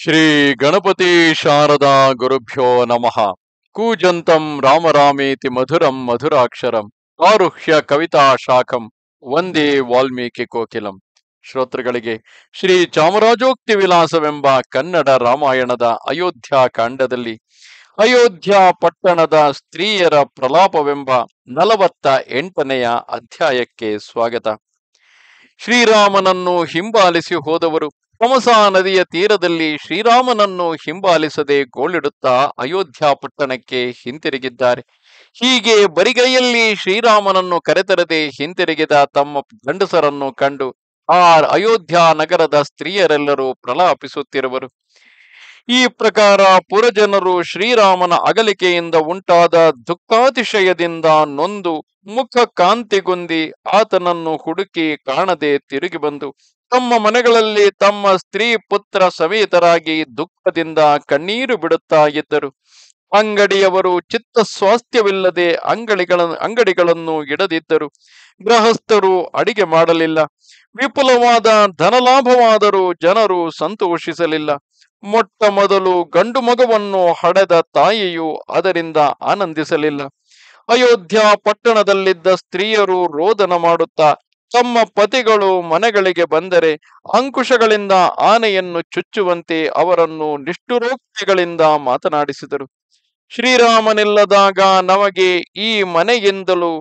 ಶ್ರೀ ಗಣಪತಿ ಶಾರದಾ ಗುರುಭ್ಯೋ ನಮಃ ಕೂಜಂತಂ ರಾಮರಾಮೇತಿ ಮಧುರಂ ಮಧುರಾಕ್ಷರಂ ಆರುಹ್ಯ ಕವಿತಾ ಶಾಖಂ ವಂದೇ ವಾಲ್ಮೀಕಿ ಕೋಕಿಲಂ ಶ್ರೋತೃಗಳಿಗೆ ಶ್ರೀ ಚಾಮರಾಜೋಕ್ತಿ ವಿಲಾಸವೆಂಬ ಕನ್ನಡ ರಾಮಾಯಣದ ಅಯೋಧ್ಯ ಕಾಂಡದಲ್ಲಿ ಅಯೋಧ್ಯ ಪಟ್ಟಣದ ಸ್ತ್ರೀಯರ ಪ್ರಲಾಪವೆಂಬ ನಲವತ್ತ ಎಂಟನೆಯ ಅಧ್ಯಾಯಕ್ಕೆ ಸ್ವಾಗತ ಶ್ರೀರಾಮನನ್ನು ಹಿಂಬಾಲಿಸಿ ಹೋದವರು ಕಮಸಾ ನದಿಯ ತೀರದಲ್ಲಿ ಶ್ರೀರಾಮನನ್ನು ಹಿಂಬಾಲಿಸದೆ ಗೋಳಿಡುತ್ತಾ ಅಯೋಧ್ಯ ಪಟ್ಟಣಕ್ಕೆ ಹಿಂತಿರುಗಿದ್ದಾರೆ ಹೀಗೆ ಬರಿಗೈಯಲ್ಲಿ ಶ್ರೀರಾಮನನ್ನು ಕರೆತರದೆ ಹಿಂತಿರುಗಿದ ತಮ್ಮ ಗಂಡಸರನ್ನು ಕಂಡು ಆ ಅಯೋಧ್ಯ ನಗರದ ಸ್ತ್ರೀಯರೆಲ್ಲರೂ ಪ್ರಲಾಪಿಸುತ್ತಿರುವರು ಈ ಪ್ರಕಾರ ಪುರಜನರು ಶ್ರೀರಾಮನ ಅಗಲಿಕೆಯಿಂದ ಉಂಟಾದ ದುಃಖಾತಿಶಯದಿಂದ ನೊಂದು ಮುಖ ಕಾಂತಿಗುಂದಿ ಆತನನ್ನು ಹುಡುಕಿ ಕಾಣದೆ ತಿರುಗಿ ಬಂದು ತಮ್ಮ ಮನೆಗಳಲ್ಲಿ ತಮ್ಮ ಸ್ತ್ರೀ ಪುತ್ರ ಸಮೇತರಾಗಿ ದುಃಖದಿಂದ ಕಣ್ಣೀರು ಬಿಡುತ್ತಾ ಇದ್ದರು ಅಂಗಡಿಯವರು ಚಿತ್ತ ಸ್ವಾಸ್ಥ್ಯವಿಲ್ಲದೆ ಅಂಗಡಿಗಳ ಅಂಗಡಿಗಳನ್ನು ಇಡದಿದ್ದರು ಗೃಹಸ್ಥರು ಅಡಿಗೆ ಮಾಡಲಿಲ್ಲ ವಿಪುಲವಾದ ಧನಲಾಭವಾದರೂ ಜನರು ಸಂತೋಷಿಸಲಿಲ್ಲ ಮೊಟ್ಟ ಮೊದಲು ಗಂಡು ಮಗುವನ್ನು ಹಡೆದ ತಾಯಿಯು ಅದರಿಂದ ಆನಂದಿಸಲಿಲ್ಲ ಅಯೋಧ್ಯ ಪಟ್ಟಣದಲ್ಲಿದ್ದ ಸ್ತ್ರೀಯರು ರೋದನ ಮಾಡುತ್ತಾ ತಮ್ಮ ಪತಿಗಳು ಮನೆಗಳಿಗೆ ಬಂದರೆ ಅಂಕುಶಗಳಿಂದ ಆನೆಯನ್ನು ಚುಚ್ಚುವಂತೆ ಅವರನ್ನು ನಿಷ್ಠುರೋಕ್ತಿಗಳಿಂದ ಮಾತನಾಡಿಸಿದರು ಶ್ರೀರಾಮನಿಲ್ಲದಾಗ ನಮಗೆ ಈ ಮನೆಯಿಂದಲೂ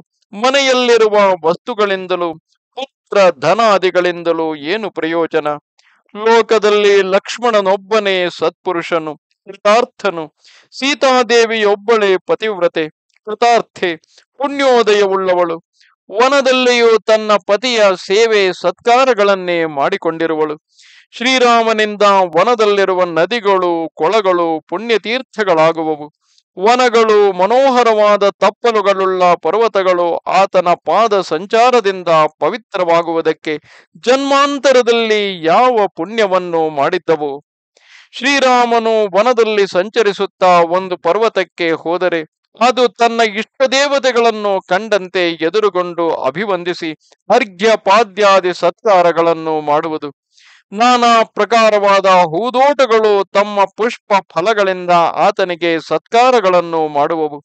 ಮನೆಯಲ್ಲಿರುವ ವಸ್ತುಗಳಿಂದಲೂ ಪುತ್ರ ಧನಾದಿಗಳಿಂದಲೂ ಏನು ಪ್ರಯೋಜನ ಲೋಕದಲ್ಲಿ ಲಕ್ಷ್ಮಣನೊಬ್ಬನೇ ಸತ್ಪುರುಷನು ಕೃತಾರ್ಥನು ಸೀತಾದೇವಿಯೊಬ್ಬಳೇ ಪತಿವ್ರತೆ ಕೃತಾರ್ಥೆ ಪುಣ್ಯೋದಯವುಳ್ಳವಳು ವನದಲ್ಲಿಯೂ ತನ್ನ ಪತಿಯ ಸೇವೆ ಸತ್ಕಾರಗಳನ್ನೇ ಮಾಡಿಕೊಂಡಿರುವಳು ಶ್ರೀರಾಮನಿಂದ ವನದಲ್ಲಿರುವ ನದಿಗಳು ಕೊಳಗಳು ಪುಣ್ಯತೀರ್ಥಗಳಾಗುವವು ವನಗಳು ಮನೋಹರವಾದ ತಪ್ಪಲುಗಳುಳ್ಳ ಪರ್ವತಗಳು ಆತನ ಪಾದ ಸಂಚಾರದಿಂದ ಪವಿತ್ರವಾಗುವುದಕ್ಕೆ ಜನ್ಮಾಂತರದಲ್ಲಿ ಯಾವ ಪುಣ್ಯವನ್ನು ಮಾಡಿದ್ದವು ಶ್ರೀರಾಮನು ವನದಲ್ಲಿ ಸಂಚರಿಸುತ್ತಾ ಒಂದು ಪರ್ವತಕ್ಕೆ ಹೋದರೆ ಅದು ತನ್ನ ಇಷ್ಟ ದೇವತೆಗಳನ್ನು ಕಂಡಂತೆ ಎದುರುಗೊಂಡು ಅಭಿವಂದಿಸಿ ಅರ್ಘ್ಯ ಪಾದ್ಯಾದಿ ಸತ್ಕಾರಗಳನ್ನು ಮಾಡುವುದು ನಾನಾ ಪ್ರಕಾರವಾದ ಹೂದೋಟಗಳು ತಮ್ಮ ಪುಷ್ಪ ಫಲಗಳಿಂದ ಆತನಿಗೆ ಸತ್ಕಾರಗಳನ್ನು ಮಾಡುವವು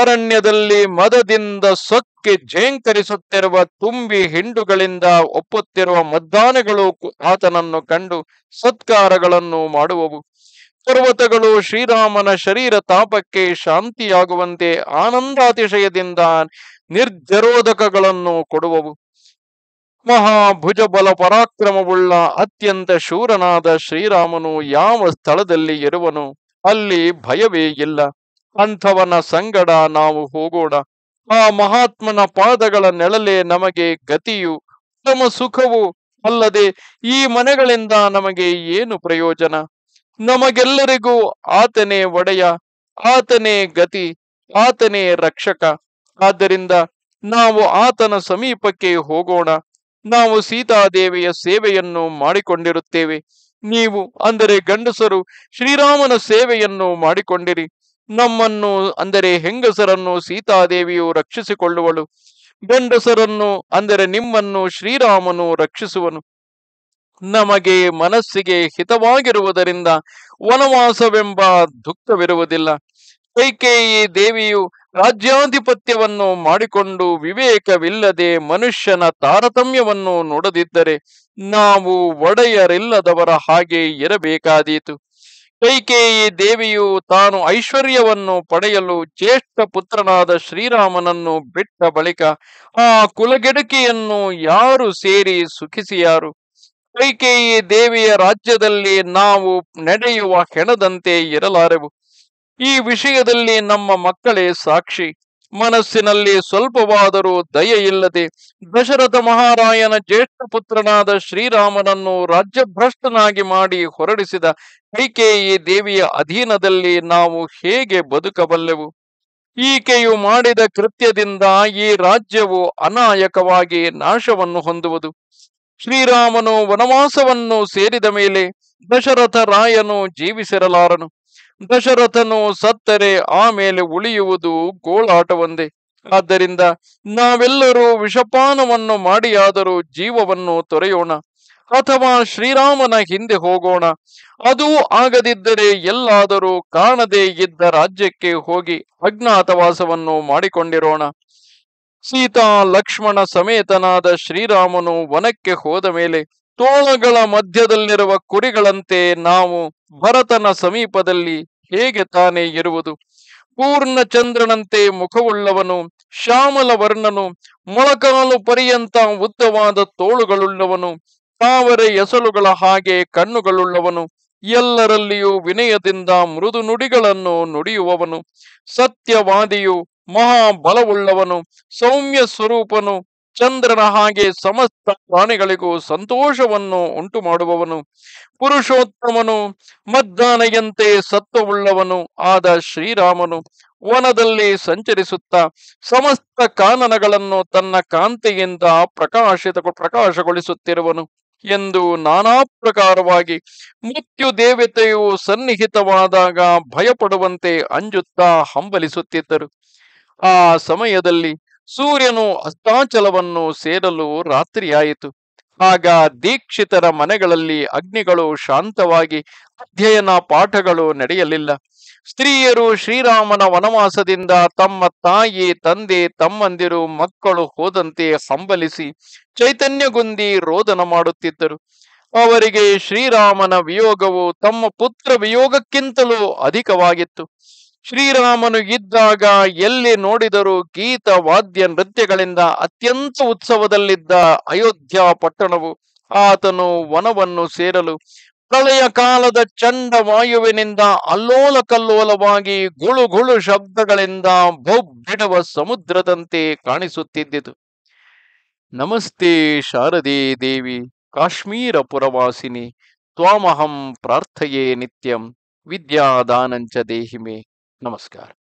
ಅರಣ್ಯದಲ್ಲಿ ಮದದಿಂದ ಸೊಕ್ಕೆ ಜೇಂಕರಿಸುತ್ತಿರುವ ತುಂಬಿ ಹಿಂಡುಗಳಿಂದ ಒಪ್ಪುತ್ತಿರುವ ಮದ್ದಾನೆಗಳು ಆತನನ್ನು ಕಂಡು ಸತ್ಕಾರಗಳನ್ನು ಮಾಡುವವು ಪರ್ವತಗಳು ಶ್ರೀರಾಮನ ಶರೀರ ತಾಪಕ್ಕೆ ಶಾಂತಿಯಾಗುವಂತೆ ಆನಂದಾತಿಶಯದಿಂದ ನಿರ್ಜರೋಧಕಗಳನ್ನು ಕೊಡುವವು ಮಹಾಭುಜಬಲ ಪರಾಕ್ರಮವುಳ್ಳ ಅತ್ಯಂತ ಶೂರನಾದ ಶ್ರೀರಾಮನು ಯಾವ ಸ್ಥಳದಲ್ಲಿ ಇರುವನು ಅಲ್ಲಿ ಭಯವೇ ಇಲ್ಲ ಅಂಥವನ ಸಂಗಡ ನಾವು ಹೋಗೋಣ ಆ ಮಹಾತ್ಮನ ಪಾದಗಳ ನೆಳಲೆ ನಮಗೆ ಗತಿಯು ಉತ್ತಮ ಸುಖವು ಅಲ್ಲದೆ ಈ ಮನೆಗಳಿಂದ ನಮಗೆ ಏನು ಪ್ರಯೋಜನ ನಮಗೆಲ್ಲರಿಗೂ ಆತನೇ ಒಡೆಯ ಆತನೇ ಗತಿ ಆತನೇ ರಕ್ಷಕ ಆದ್ದರಿಂದ ನಾವು ಆತನ ಸಮೀಪಕ್ಕೆ ಹೋಗೋಣ ನಾವು ಸೀತಾದೇವಿಯ ಸೇವೆಯನ್ನು ಮಾಡಿಕೊಂಡಿರುತ್ತೇವೆ ನೀವು ಅಂದರೆ ಗಂಡಸರು ಶ್ರೀರಾಮನ ಸೇವೆಯನ್ನು ಮಾಡಿಕೊಂಡಿರಿ ನಮ್ಮನ್ನು ಅಂದರೆ ಹೆಂಗಸರನ್ನು ಸೀತಾದೇವಿಯು ರಕ್ಷಿಸಿಕೊಳ್ಳುವಳು ಗಂಡಸರನ್ನು ಅಂದರೆ ನಿಮ್ಮನ್ನು ಶ್ರೀರಾಮನು ರಕ್ಷಿಸುವನು ನಮಗೆ ಮನಸ್ಸಿಗೆ ಹಿತವಾಗಿರುವುದರಿಂದ ವನವಾಸವೆಂಬ ದುಃಖವಿರುವುದಿಲ್ಲ ಕೈಕೇಯಿ ದೇವಿಯು ರಾಜ್ಯಾಧಿಪತ್ಯವನ್ನು ಮಾಡಿಕೊಂಡು ವಿವೇಕವಿಲ್ಲದೆ ಮನುಷ್ಯನ ತಾರತಮ್ಯವನ್ನು ನೋಡದಿದ್ದರೆ ನಾವು ಒಡೆಯರಿಲ್ಲದವರ ಹಾಗೆ ಇರಬೇಕಾದೀತು ಕೈಕೇಯಿ ದೇವಿಯು ತಾನು ಐಶ್ವರ್ಯವನ್ನು ಪಡೆಯಲು ಜ್ಯೇಷ್ಠ ಪುತ್ರನಾದ ಶ್ರೀರಾಮನನ್ನು ಬಿಟ್ಟ ಬಳಿಕ ಆ ಕುಲಗೆಡಕೆಯನ್ನು ಯಾರು ಸೇರಿ ಸುಖಿಸಿಯಾರು ಕೈಕೇಯಿ ದೇವಿಯ ರಾಜ್ಯದಲ್ಲಿ ನಾವು ನಡೆಯುವ ಹೆಣದಂತೆ ಇರಲಾರೆವು ಈ ವಿಷಯದಲ್ಲಿ ನಮ್ಮ ಮಕ್ಕಳೇ ಸಾಕ್ಷಿ ಮನಸ್ಸಿನಲ್ಲಿ ಸ್ವಲ್ಪವಾದರೂ ದಯೆಯಿಲ್ಲದೆ ದಶರಥ ಮಹಾರಾಯನ ಜ್ಯೇಷ್ಠ ಪುತ್ರನಾದ ಶ್ರೀರಾಮನನ್ನು ರಾಜ್ಯಭ್ರಷ್ಟನಾಗಿ ಮಾಡಿ ಹೊರಡಿಸಿದ ಕೈಕೇಯಿ ದೇವಿಯ ಅಧೀನದಲ್ಲಿ ನಾವು ಹೇಗೆ ಬದುಕಬಲ್ಲೆವು ಈಕೆಯು ಮಾಡಿದ ಕೃತ್ಯದಿಂದ ಈ ರಾಜ್ಯವು ಅನಾಯಕವಾಗಿ ನಾಶವನ್ನು ಹೊಂದುವುದು ಶ್ರೀರಾಮನು ವನವಾಸವನ್ನು ಸೇರಿದ ಮೇಲೆ ದಶರಥ ರಾಯನು ಜೀವಿಸಿರಲಾರನು ದಶರಥನು ಸತ್ತರೆ ಆಮೇಲೆ ಉಳಿಯುವುದು ಗೋಳಾಟವೊಂದೇ ಆದ್ದರಿಂದ ನಾವೆಲ್ಲರೂ ವಿಷಪಾನವನ್ನು ಮಾಡಿಯಾದರೂ ಜೀವವನ್ನು ತೊರೆಯೋಣ ಅಥವಾ ಶ್ರೀರಾಮನ ಹಿಂದೆ ಹೋಗೋಣ ಅದು ಆಗದಿದ್ದರೆ ಎಲ್ಲಾದರೂ ಕಾಣದೇ ಇದ್ದ ರಾಜ್ಯಕ್ಕೆ ಹೋಗಿ ಅಜ್ಞಾತವಾಸವನ್ನು ಮಾಡಿಕೊಂಡಿರೋಣ ಸೀತಾ ಲಕ್ಷ್ಮಣ ಸಮೇತನಾದ ಶ್ರೀರಾಮನು ವನಕ್ಕೆ ಹೋದ ಮೇಲೆ ತೋಳಗಳ ಮಧ್ಯದಲ್ಲಿರುವ ಕುರಿಗಳಂತೆ ನಾವು ಭರತನ ಸಮೀಪದಲ್ಲಿ ಹೇಗೆ ತಾನೇ ಇರುವುದು ಪೂರ್ಣ ಚಂದ್ರನಂತೆ ಮುಖವುಳ್ಳವನು ಶ್ಯಾಮಲ ವರ್ಣನು ಮೊಳಕಾಲು ಪರ್ಯಂತ ಉದ್ದವಾದ ತೋಳುಗಳುಳ್ಳವನು ತಾವರೆ ಎಸಲುಗಳ ಹಾಗೆ ಕಣ್ಣುಗಳುಳ್ಳವನು ಎಲ್ಲರಲ್ಲಿಯೂ ವಿನಯದಿಂದ ಮೃದು ನುಡಿಗಳನ್ನು ನುಡಿಯುವವನು ಸತ್ಯವಾದಿಯು ಮಹಾಬಲವುಳ್ಳವನು ಸೌಮ್ಯ ಸ್ವರೂಪನು ಚಂದ್ರನ ಹಾಗೆ ಸಮಸ್ತ ಪ್ರಾಣಿಗಳಿಗೂ ಸಂತೋಷವನ್ನು ಉಂಟು ಮಾಡುವವನು ಪುರುಷೋತ್ತಮನು ಮದ್ದಾನೆಯಂತೆ ಸತ್ವವುಳ್ಳವನು ಆದ ಶ್ರೀರಾಮನು ವನದಲ್ಲಿ ಸಂಚರಿಸುತ್ತ ಸಮಸ್ತ ಕಾನನಗಳನ್ನು ತನ್ನ ಕಾಂತಿಯಿಂದ ಪ್ರಕಾಶಿತ ಪ್ರಕಾಶಗೊಳಿಸುತ್ತಿರುವನು ಎಂದು ನಾನಾ ಪ್ರಕಾರವಾಗಿ ಮೃತ್ಯು ದೇವತೆಯು ಸನ್ನಿಹಿತವಾದಾಗ ಭಯಪಡುವಂತೆ ಅಂಜುತ್ತಾ ಹಂಬಲಿಸುತ್ತಿದ್ದರು ಆ ಸಮಯದಲ್ಲಿ ಸೂರ್ಯನು ಅಸ್ತಾಚಲವನ್ನು ಸೇರಲು ರಾತ್ರಿಯಾಯಿತು ಆಗ ದೀಕ್ಷಿತರ ಮನೆಗಳಲ್ಲಿ ಅಗ್ನಿಗಳು ಶಾಂತವಾಗಿ ಅಧ್ಯಯನ ಪಾಠಗಳು ನಡೆಯಲಿಲ್ಲ ಸ್ತ್ರೀಯರು ಶ್ರೀರಾಮನ ವನವಾಸದಿಂದ ತಮ್ಮ ತಾಯಿ ತಂದೆ ತಮ್ಮಂದಿರು ಮಕ್ಕಳು ಹೋದಂತೆ ಹಂಬಲಿಸಿ ಚೈತನ್ಯಗುಂದಿ ರೋದನ ಮಾಡುತ್ತಿದ್ದರು ಅವರಿಗೆ ಶ್ರೀರಾಮನ ವಿಯೋಗವು ತಮ್ಮ ಪುತ್ರ ವಿಯೋಗಕ್ಕಿಂತಲೂ ಅಧಿಕವಾಗಿತ್ತು ಶ್ರೀರಾಮನು ಇದ್ದಾಗ ಎಲ್ಲಿ ನೋಡಿದರೂ ಗೀತ ವಾದ್ಯ ನೃತ್ಯಗಳಿಂದ ಅತ್ಯಂತ ಉತ್ಸವದಲ್ಲಿದ್ದ ಅಯೋಧ್ಯ ಪಟ್ಟಣವು ಆತನು ವನವನ್ನು ಸೇರಲು ಪ್ರಳಯ ಕಾಲದ ಚಂಡ ವಾಯುವಿನಿಂದ ಅಲ್ಲೋಲ ಕಲ್ಲೋಲವಾಗಿ ಗುಳುಗುಳು ಶಬ್ದಗಳಿಂದ ಬೊಬ್ಬಿಡುವ ಸಮುದ್ರದಂತೆ ಕಾಣಿಸುತ್ತಿದ್ದಿತು ನಮಸ್ತೆ ಶಾರದೆ ದೇವಿ ಕಾಶ್ಮೀರ ಪುರವಾಸಿನಿ ತ್ವಾಮಹಂ ಪ್ರಾರ್ಥಯೇ ನಿತ್ಯಂ ವಿದ್ಯಾದಾನಂಚ ದೇಹಿಮೆ नमस्कार